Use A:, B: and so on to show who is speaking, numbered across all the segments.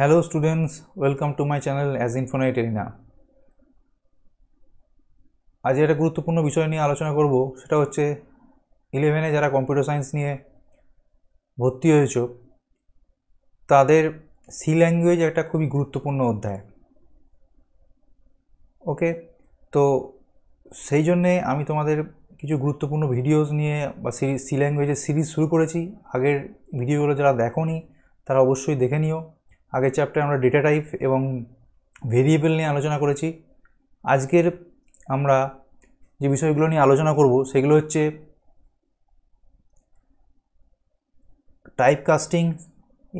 A: hello students welcome to my channel as Infonite আজ একটা গুরুত্বপূর্ণ বিষয় নিয়ে আলোচনা করব সেটা হচ্ছে ইলেভেনে যারা কম্পিউটার সায়েন্স নিয়ে ভর্তি হয়েছ তাদের সি ল্যাঙ্গুয়েজ একটা খুবই গুরুত্বপূর্ণ অধ্যায় ওকে তো সেই জন্যে আমি তোমাদের কিছু গুরুত্বপূর্ণ ভিডিওস নিয়ে বা সি ল্যাঙ্গুয়েজের সিরিজ শুরু করেছি আগের ভিডিওগুলো যারা দেখো তারা অবশ্যই দেখে নিও আগের চ্যাপ্টারে আমরা ডেটা টাইপ এবং ভেরিয়েবল নিয়ে আলোচনা করেছি আজকের আমরা যে বিষয়গুলো নিয়ে আলোচনা করব সেগুলো হচ্ছে টাইপ কাস্টিং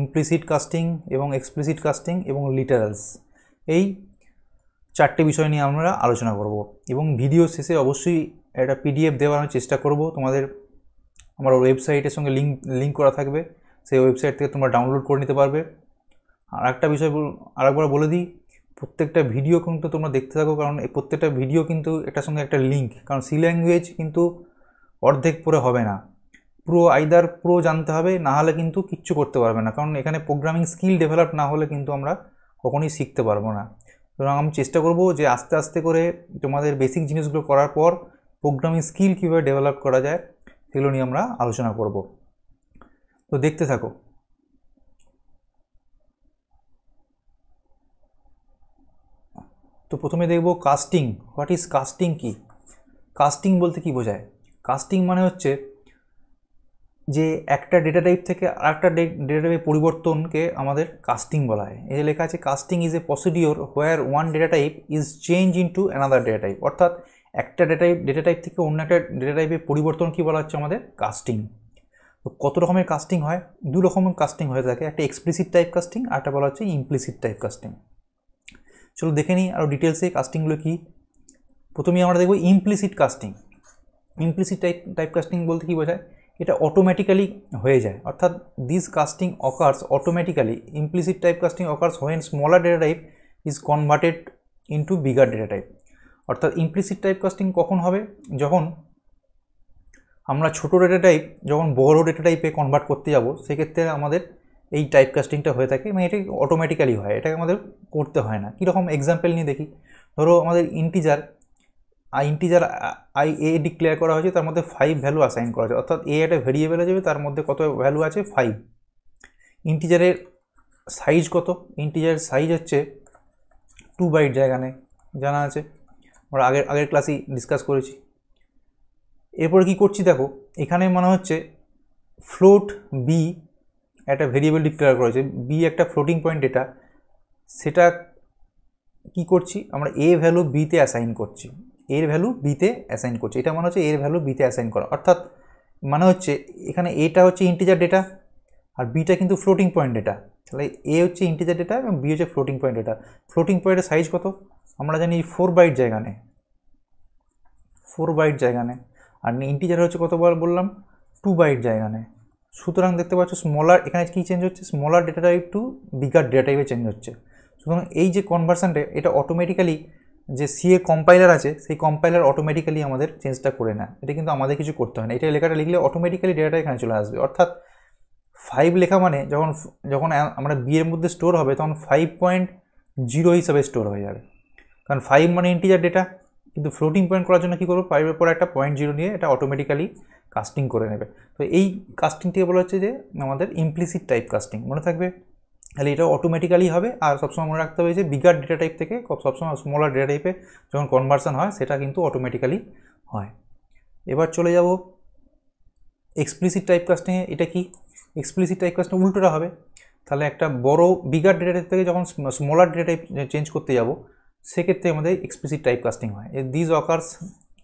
A: ইমপ্লিসিট কাস্টিং এবং এক্সপ্লিসিট কাস্টিং এবং লিটারালস এই চারটে বিষয় নিয়ে আমরা আলোচনা করব এবং ভিডিও শেষে অবশ্যই একটা পিডিএফ দেওয়ার আমি চেষ্টা করব তোমাদের আমার ওয়েবসাইটের সঙ্গে লিঙ্ক লিঙ্ক করা থাকবে সেই ওয়েবসাইট থেকে তোমরা ডাউনলোড করে নিতে পারবে আর একটা বিষয় আরেকবার বলে দিই প্রত্যেকটা ভিডিও কিন্তু তোমরা দেখতে থাকো কারণ এই প্রত্যেকটা ভিডিও কিন্তু এটার সঙ্গে একটা লিঙ্ক কারণ সি ল্যাঙ্গুয়েজ কিন্তু অর্ধেক পরে হবে না পুরো আইদার পুরো জানতে হবে না হলে কিন্তু কিচ্ছু করতে পারবে না কারণ এখানে প্রোগ্রামিং স্কিল ডেভেলপ না হলে কিন্তু আমরা কখনোই শিখতে পারবো না সুতরাং আমি চেষ্টা করব যে আস্তে আস্তে করে তোমাদের বেসিক জিনিসগুলো করার পর প্রোগ্রামিং স্কিল কীভাবে ডেভেলপ করা যায় সেগুলো নিয়ে আমরা আলোচনা করব তো দেখতে থাকো তো প্রথমে দেখব কাস্টিং হোয়াট ইজ কাস্টিং কি কাস্টিং বলতে কি বোঝায় কাস্টিং মানে হচ্ছে যে একটা ডেটা টাইপ থেকে আর একটা ডেটা টাইপের পরিবর্তনকে আমাদের কাস্টিং বলা হয় এতে লেখা আছে casting is a procedure where one data type is change into another data type অর্থাৎ একটা ডেটা টাইপ ডেটা টাইপ থেকে অন্য একটা ডেটা টাইপের পরিবর্তন কী বলা হচ্ছে আমাদের কাস্টিং তো কত রকমের কাস্টিং হয় দু রকমের কাস্টিং হয়ে থাকে একটা এক্সপ্লিসিট টাইপ কাস্টিং আর একটা বলা হচ্ছে ইমপ্লিসিট টাইপ কাস্টিং চলো দেখে নিই আরও ডিটেলসে কাস্টিংগুলো কী প্রথমেই আমরা দেখব implicit casting implicit type type casting বলতে কী বোঝায় এটা অটোমেটিক্যালি হয়ে যায় অর্থাৎ this casting occurs automatically implicit type casting occurs when smaller data type is converted into bigger data type অর্থাৎ ইমপ্লিসিট টাইপ কাস্টিং কখন হবে যখন আমরা ছোটো ডেটা টাইপ যখন বড় ডেটা টাইপে কনভার্ট করতে যাব সেক্ষেত্রে আমাদের এই টাইপ কাস্টিংটা হয়ে থাকে এবং এটি অটোমেটিক্যালি হয় এটাকে আমাদের করতে হয় না কীরকম এক্সাম্পল নিয়ে দেখি ধরো আমাদের integer integer I A declare করা হয়েছে তার মধ্যে ফাইভ ভ্যালু অ্যাসাইন করা হয়েছে অর্থাৎ এ একটা ভেরিয়েবল যাবে তার মধ্যে কত ভ্যালু আছে ফাইভ ইন্টিজারের সাইজ কত ইন্টিজারের সাইজ হচ্ছে টু বাইট জায়গা জানা আছে আমরা আগের আগের ক্লাসেই ডিসকাস করেছি এরপরে কি করছি দেখো এখানে মনে হচ্ছে ফ্লোট বি একটা ভেরিয়েবল ডিক্লেয়ার করেছে বি একটা ফ্লোটিং পয়েন্ট ডেটা সেটা কি করছি আমরা এ ভ্যালু বিতে অ্যাসাইন করছি এর ভ্যালু বিতে অ্যাসাইন করছি এটা মানে হচ্ছে এর ভ্যালু বিতে অ্যাসাইন করা অর্থাৎ মানে হচ্ছে এখানে এটা হচ্ছে ইন্টিজার ডেটা আর বিটা কিন্তু ফ্লোটিং পয়েন্ট ডেটা তাহলে এ হচ্ছে ইন্টিজার ডেটা এবং বি হচ্ছে ফ্লোটিং পয়েন্ট ডেটা ফ্লোটিং পয়েন্টের সাইজ কত আমরা জানি ফোর বাইট জায়গা নেই ফোর বাইট জায়গা নেই আর ইন্টিজার হচ্ছে কত বললাম টু বাইট জায়গা নেয় সুতরাং দেখতে পাচ্ছ স্মলার এখানে কী চেঞ্জ হচ্ছে smaller data type to bigger data টাইপে চেঞ্জ হচ্ছে সুতরাং এই যে কনভার্সানটা এটা অটোমেটিক্যালি যে সিএ কম্পাইলার আছে সেই কম্পাইলার অটোমেটিক্যালি আমাদের চেঞ্জটা করে নেয় এটা কিন্তু আমাদের কিছু করতে হয় না এটা লেখাটা লিখলে অটোমেটিক্যালি ডেটাটা এখানে চলে আসবে অর্থাৎ ফাইভ লেখা মানে যখন যখন আমরা বিয়ের মধ্যে স্টোর হবে তখন ফাইভ পয়েন্ট জিরো হিসাবে স্টোর হয়ে যাবে কারণ ফাইভ মানে ইন্টিজার ডেটা কিন্তু ফ্লোটিং পয়েন্ট করার জন্য কী করবো ফাইভের পর একটা পয়েন্ট জিরো নিয়ে এটা অটোমেটিক্যালি কাস্টিং করে নেবে তো এই কাস্টিংটিকে বলা হচ্ছে যে আমাদের ইমপ্লিসিট টাইপ কাস্টিং মনে থাকবে তাহলে এটা অটোমেটিক্যালি হবে আর সবসময় মনে রাখতে হবে যে বিগার ডেটা টাইপ থেকে সবসময় স্মলার ডেটা টাইপে যখন কনভার্সন হয় সেটা কিন্তু অটোমেটিক্যালি হয় এবার চলে যাব এক্সপ্লিসিট টাইপ কাস্টিংয়ে এটা কি এক্সপ্লিসিট টাইপ কাস্টিং উল্টোটা হবে তাহলে একটা বড় বিগার ডেটা টাইপ থেকে যখন স্মলার ডেটা টাইপ চেঞ্জ করতে যাব সেক্ষেত্রে আমাদের এক্সপ্লিসিট টাইপ কাস্টিং হয় দিজ অকার্স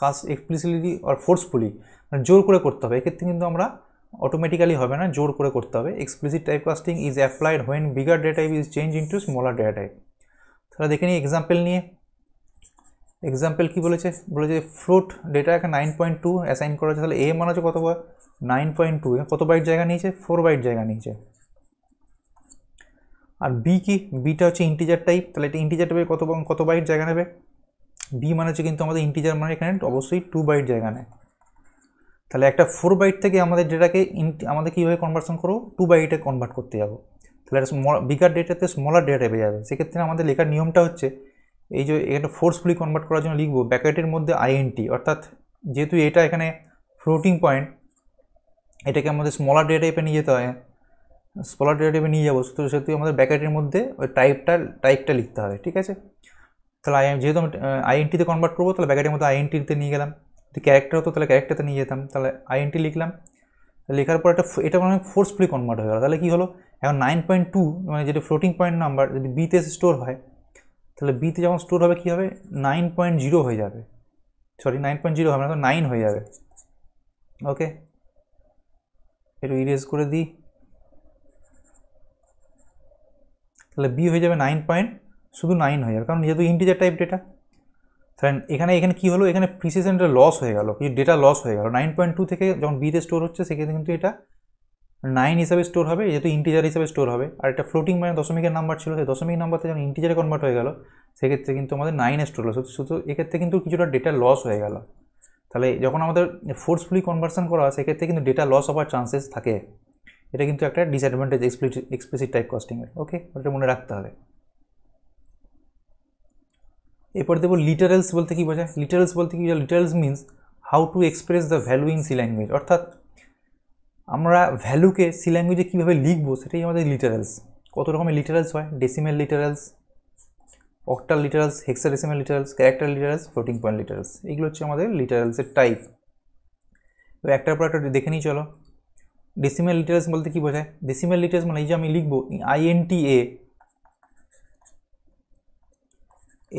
A: কাজ এক্সপ্লিসিটলি আর ফোর্সফুলি মানে জোর করে করতে হবে এক্ষেত্রে কিন্তু আমরা অটোমেটিক্যালি হবে না জোর করে করতে হবে explicit type casting is applied when bigger data type is change into smaller data type তাহলে দেখে নিই এক্সাম্পল নিয়ে এক্সাম্পল কী বলেছে বলেছে ফ্লোট ডেটা একটা নাইন পয়েন্ট টু অ্যাসাইন করা হয়েছে তাহলে এ মানে হচ্ছে কত নাইন পয়েন্ট টু কত বাইট জায়গা নিয়েছে ফোর বাইট জায়গা নিয়েছে আর বি কি বিটা হচ্ছে ইন্টিজার টাইপ তাহলে এটা ইন্টিজার টাইপে কত কত বাইট জায়গা নেবে বি মানে হচ্ছে কিন্তু আমাদের ইন্টিজার মানে এখানে অবশ্যই টু বাইট জায়গা নেয় তাহলে একটা ফোর বাইট থেকে আমাদের ডেটাকে আমাদের কীভাবে কনভার্সন করবো টু বাইটে কনভার্ট করতে যাবো তাহলে একটা স্মল বিগার ডেটাতে স্মলার ডেটা পেয়ে যাবে সেক্ষেত্রে আমাদের লেখার নিয়মটা হচ্ছে এই যে এটা ফোর্সফুলি কনভার্ট করার জন্য লিখবো ব্যাকেটের মধ্যে আইএনটি অর্থাৎ যেহেতু এটা এখানে ফ্লোটিং পয়েন্ট এটাকে আমাদের স্মলার ডেটা টাইপে নিয়ে যেতে হয় স্মলার ডেটা টাইপে নিয়ে যাবো তো সেহেতু আমাদের ব্যাকেটের মধ্যে ওই টাইপটা টাইপটা লিখতে হবে ঠিক আছে তাহলে আই যেহেতু আমি আইএনটিতে কনভার্ট করবো তাহলে ব্যাকেটের মধ্যে আইএনটিতে নিয়ে গেলাম যদি ক্যারেক্টার হতো তাহলে ক্যারেক্টারতে নিয়ে যেতাম তাহলে আইএনটি লিখলাম লেখার পর একটা এটা মানে ফোর্সফুলি কনভার্ট হয়ে গেল তাহলে কী হলো এখন নাইন পয়েন্ট টু মানে যেটা ফ্লোটিং পয়েন্ট নাম্বার যদি বিতে স্টোর হয় তাহলে বিতে যখন স্টোর হবে কী হবে নাইন পয়েন্ট জিরো হয়ে যাবে সরি নাইন পয়েন্ট জিরো হবে না তো নাইন হয়ে যাবে ওকে একটু ইরেজ করে দিই তাহলে বি হয়ে যাবে নাইন পয়েন্ট শুধু নাইন হয়ে যাবে কারণ যেহেতু ইন্টিজার টাইপ ডেটা তাহলে এখানে এখানে কী হলো এখানে প্রিসিশনটা লস হয়ে গেল কিছু ডেটা লস হয়ে গেল নাইন পয়েন্ট টু থেকে যখন বিতে স্টোর হচ্ছে সেক্ষেত্রে কিন্তু এটা নাইন হিসাবে স্টোর হবে যেহেতু ইন্টিজার হিসাবে স্টোর হবে আর একটা ফ্লোটিং মানে দশমিকের নাম্বার ছিল সেই দশমিক নাম্বারতে যখন ইন্টিজারে কনভার্ট হয়ে গেল সেক্ষেত্রে কিন্তু আমাদের নাইনে স্টোর হলো শুধু এক্ষেত্রে কিন্তু কিছুটা ডেটা লস হয়ে গেল তাহলে যখন আমাদের ফোর্সফুলি কনভার্সন করা হয় সেক্ষেত্রে কিন্তু ডেটা লস হওয়ার চান্সেস থাকে এটা কিন্তু একটা ডিসঅ্যাডভান্টেজ এক্সপ্লিসিট টাইপ কস্টিংয়ের ওকে ওটা মনে রাখতে হবে এরপর দেবো লিটারেলস বলতে কি বোঝায় লিটারেলস বলতে কী literals means how to express the value in C language অর্থাৎ আমরা ভ্যালুকে সি ল্যাঙ্গুয়েজে কীভাবে লিখবো সেটাই আমাদের লিটারেলস কত রকমের লিটারেলস হয় decimal literals octal literals hexadecimal literals character literals floating point literals এগুলো হচ্ছে আমাদের লিটারেলসের টাইপ তো একটার পর একটা দেখে নিই চলো ডেসিমেল লিটারেলস বলতে কী বোঝায় ডেসিমেল লিটারেলস মানে এই যে আমি লিখবো আইএনটিএ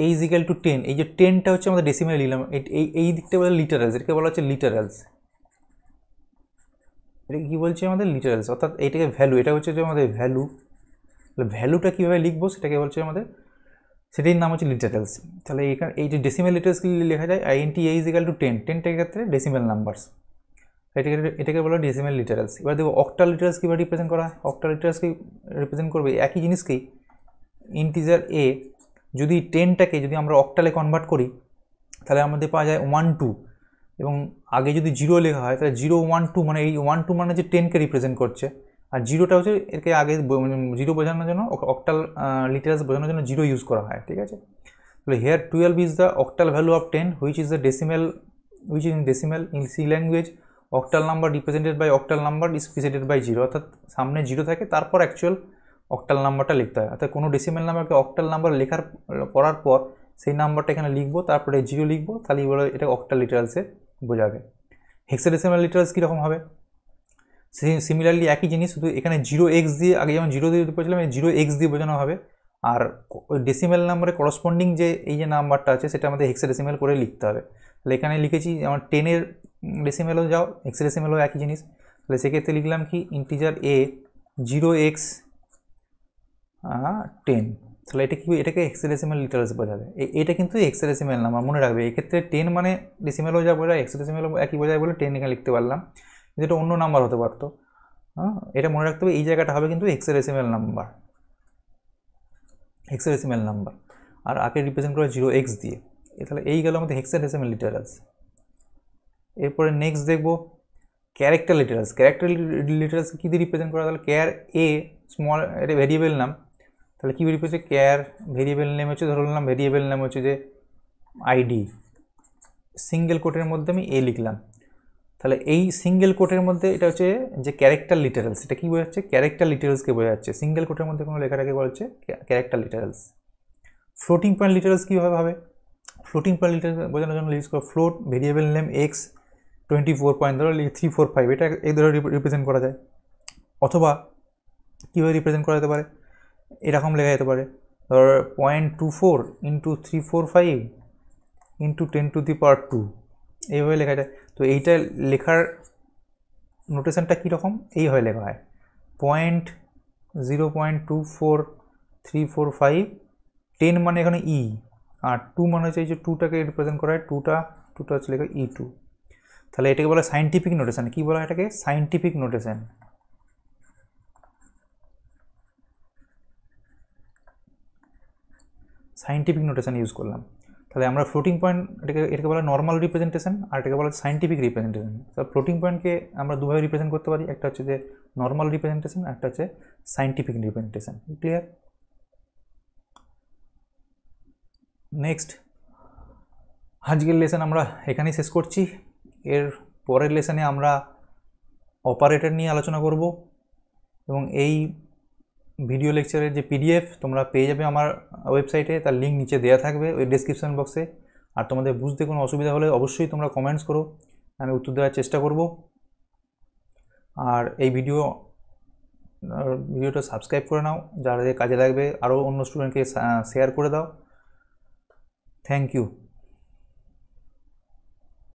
A: এই ইজিক্যাল টু টেন এই যে টেনটা হচ্ছে আমাদের ডেসিমেল নিলাম এই এই দিকটা বলে লিটারালস এটাকে বলা হচ্ছে লিটারালস এটা কী বলছে আমাদের লিটারালস অর্থাৎ এইটাকে ভ্যালু এটা হচ্ছে যে আমাদের ভ্যালু ভ্যালুটা কীভাবে লিখবো সেটাকে বলছে আমাদের সেটির নাম হচ্ছে লিটারালস তাহলে এখানে এই যে ডেসিমেল লিটারালসকে লেখা যায় আই টি এই ইজিক্যাল টু টেন টেনটার ক্ষেত্রে ডেসিমেল নাম্বারস এটাকে এটাকে বলা ডেসিমেল লিটারালস এবার দেখো অক্টাল লিটারালস কীভাবে রিপ্রেজেন্ট করা হয় অক্টাল লিটারালসকে রিপ্রেজেন্ট করবে একই জিনিসকেই ইন্টিজার এ যদি টেনটাকে যদি আমরা অক্টালে কনভার্ট করি তাহলে আমাদের পাওয়া যায় ওয়ান টু এবং আগে যদি জিরো লেখা হয় তাহলে জিরো ওয়ান টু মানে এই ওয়ান টু মানে যে টেনকে রিপ্রেজেন্ট করছে আর জিরোটা হচ্ছে একে আগে জিরো মানে বোঝানোর জন্য অক্টাল লিটারাস বোঝানোর জন্য জিরো ইউজ করা হয় ঠিক আছে তাহলে here twelve is the octal value of ten which is the decimal which in decimal in C language octal number represented by octal number is presented by zero অর্থাৎ সামনে zero থাকে তারপর actual octal নাম্বারটা লিখতে হয় অর্থাৎ কোনো decimal নাম্বারকে octal number লেখার করার পর সেই নাম্বারটা এখানে লিখবো তারপরে জিরো লিখবো তাহলে বলে এটা অক্টাল লিটারালসে বোঝাবে হেক্সাডেসিমাল লিটারালস কীরকম হবে সিমিলারলি একই জিনিস শুধু এখানে জিরো এক্স দিয়ে আগে যেমন জিরো দিয়ে বলেছিলাম জিরো এক্স দিয়ে বোঝানো হবে আর ডেসিমেল নাম্বারে করসপন্ডিং যে এই যে নাম্বারটা আছে সেটা আমাদের হেক্সাডেসিমেল করে লিখতে হবে তাহলে এখানে লিখেছি আমার টেনের ডেসিমেলও যাও হেক্সাডেসিমেলও একই জিনিস তাহলে সেক্ষেত্রে লিখলাম কি integer A zero X ten তাহলে এটা কি এটাকে এক্সরেসিমেল লিটারালসে বোঝাবে এটা কিন্তু এক্সরেসিমেল না আমার মনে রাখবে এক্ষেত্রে টেন মানে ডিসিমেলও যা বোঝায় এক্সরেসিমেলও একই বোঝায় বলে টেন এখানে লিখতে পারলাম যেটা অন্য নাম্বার হতে পারতো হ্যাঁ এটা মনে রাখতে হবে এই জায়গাটা হবে কিন্তু এসিমেল নাম্বার এসিমেল নাম্বার আর আগে রিপ্রেজেন্ট করে জিরো এক্স দিয়ে তাহলে এই গেল আমাদের এসিমেল লিটারাস এরপরে নেক্সট দেখবো ক্যারেক্টার লিটারাস ক্যারেক্টার লিটারাস কী দিয়ে রিপ্রেজেন্ট করা তাহলে ক্যার এ স্মল এটা ভেরিয়েবল নাম তাহলে কী বেরিয়ে পড়ছে কেয়ার ভেরিয়েবল নেম হচ্ছে ধরে নিলাম ভেরিয়েবল নেম হচ্ছে যে আইডি সিঙ্গেল কোটের মধ্যে আমি এ লিখলাম তাহলে এই সিঙ্গেল কোটের মধ্যে এটা হচ্ছে যে ক্যারেক্টার লিটারেলস এটা কী বোঝাচ্ছে ক্যারেক্টার লিটারেলসকে বোঝাচ্ছে সিঙ্গেল কোটের মধ্যে কোনো লেখাটাকে বলছে character literals floating point literals কীভাবে হবে ফ্লোটিং পয়েন্ট লিটারেলস বোঝানোর জন্য ইউজ করো float variable name X twenty four point ধরো থ্রি ফোর ফাইভ এটা এই ধরো রিপ্রেজেন্ট করা যায় অথবা কীভাবে রিপ্রেজেন্ট করা যেতে পারে এরকম লেখা যেতে পারে ধর point two four into three four five into ten to the power two এইভাবে লেখা যায় তো এইটা লেখার নোটেশনটা কীরকম এইভাবে লেখা হয় point zero point two four three four five ten মানে এখানে ই e, আর টু মানে হচ্ছে এই যে টুটাকে রিপ্রেজেন্ট করা হয় টুটা টুটা হচ্ছে লেখা ই e টু তাহলে এটাকে বলা সাইন্টিফিক নোটেশান কী বলা হয় এটাকে scientific notation scientific notation use করলাম তাহলে আমরা ফ্লোটিং পয়েন্ট এটাকে এটাকে বলা নর্মাল রিপ্রেজেন্টেশন আর এটাকে বলা সাইন্টিফিক রিপ্রেজেন্টেশন তাহলে ফ্লোটিং পয়েন্টকে আমরা দুভাবে রিপ্রেজেন্ট করতে পারি একটা হচ্ছে যে নর্মাল রিপ্রেজেন্টেশন একটা হচ্ছে সাইন্টিফিক রিপ্রেজেন্টেশন ক্লিয়ার নেক্সট আজকের লেসন আমরা এখানেই শেষ করছি এর পরের লেসনে আমরা অপারেটর নিয়ে আলোচনা করব এবং এই ভিডিও লেকচারের যে পিডিএফ তোমরা পেয়ে যাবে আমার ওয়েবসাইটে তার লিঙ্ক নিচে দেওয়া থাকবে ওই ডিসক্রিপশান বক্সে আর তোমাদের বুঝতে কোনো অসুবিধা হলে অবশ্যই তোমরা কমেন্টস করো আমি উত্তর দেওয়ার চেষ্টা করব আর এই ভিডিও ভিডিওটা সাবস্ক্রাইব করে নাও যারা কাজে লাগবে আরও অন্য স্টুডেন্টকে শেয়ার করে দাও থ্যাংক ইউ